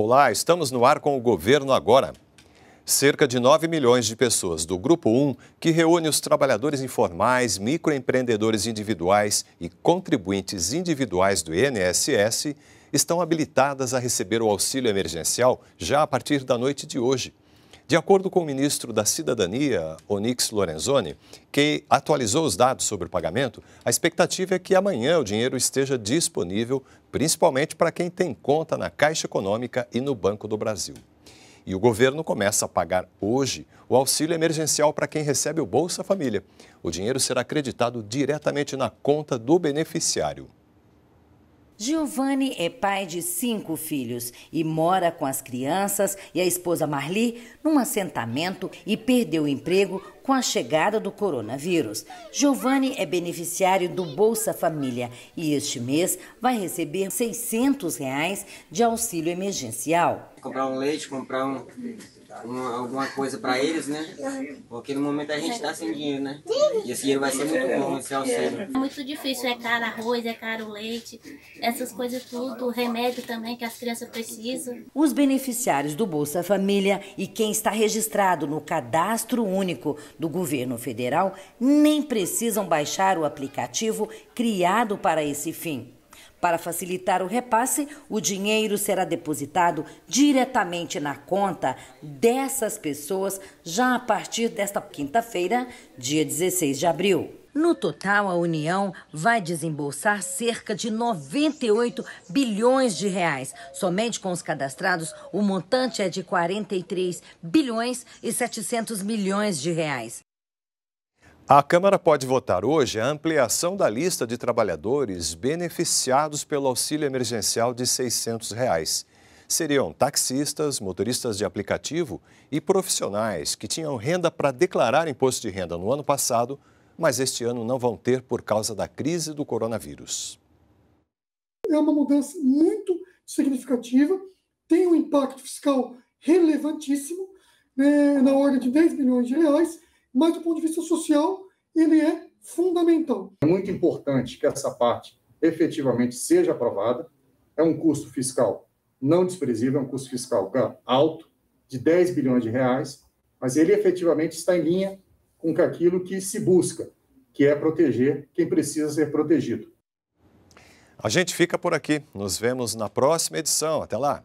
Olá, estamos no ar com o governo agora. Cerca de 9 milhões de pessoas do Grupo 1, que reúne os trabalhadores informais, microempreendedores individuais e contribuintes individuais do INSS, estão habilitadas a receber o auxílio emergencial já a partir da noite de hoje. De acordo com o ministro da Cidadania, Onix Lorenzoni, que atualizou os dados sobre o pagamento, a expectativa é que amanhã o dinheiro esteja disponível, principalmente para quem tem conta na Caixa Econômica e no Banco do Brasil. E o governo começa a pagar hoje o auxílio emergencial para quem recebe o Bolsa Família. O dinheiro será acreditado diretamente na conta do beneficiário. Giovanni é pai de cinco filhos e mora com as crianças e a esposa Marli num assentamento e perdeu o emprego com a chegada do coronavírus. Giovanni é beneficiário do Bolsa Família e este mês vai receber R$ 600 reais de auxílio emergencial. Comprar um leite, comprar um, uma, alguma coisa para eles, né? Porque no momento a gente está sem dinheiro, né? E esse dinheiro vai ser muito é. bom, esse auxílio. É, é. é muito difícil, né? é caro arroz, é caro leite, essas coisas tudo, remédio também que as crianças precisam. Os beneficiários do Bolsa Família e quem está registrado no cadastro único do governo federal nem precisam baixar o aplicativo criado para esse fim. Para facilitar o repasse, o dinheiro será depositado diretamente na conta dessas pessoas já a partir desta quinta-feira, dia 16 de abril. No total, a União vai desembolsar cerca de 98 bilhões de reais. Somente com os cadastrados, o montante é de 43 bilhões e 700 milhões de reais. A Câmara pode votar hoje a ampliação da lista de trabalhadores beneficiados pelo auxílio emergencial de R$ 600. Reais. Seriam taxistas, motoristas de aplicativo e profissionais que tinham renda para declarar imposto de renda no ano passado, mas este ano não vão ter por causa da crise do coronavírus. É uma mudança muito significativa, tem um impacto fiscal relevantíssimo, né, na ordem de 10 milhões de reais mas do ponto de vista social, ele é fundamental. É muito importante que essa parte efetivamente seja aprovada. É um custo fiscal não desprezível, é um custo fiscal alto, de 10 bilhões de reais, mas ele efetivamente está em linha com aquilo que se busca, que é proteger quem precisa ser protegido. A gente fica por aqui. Nos vemos na próxima edição. Até lá!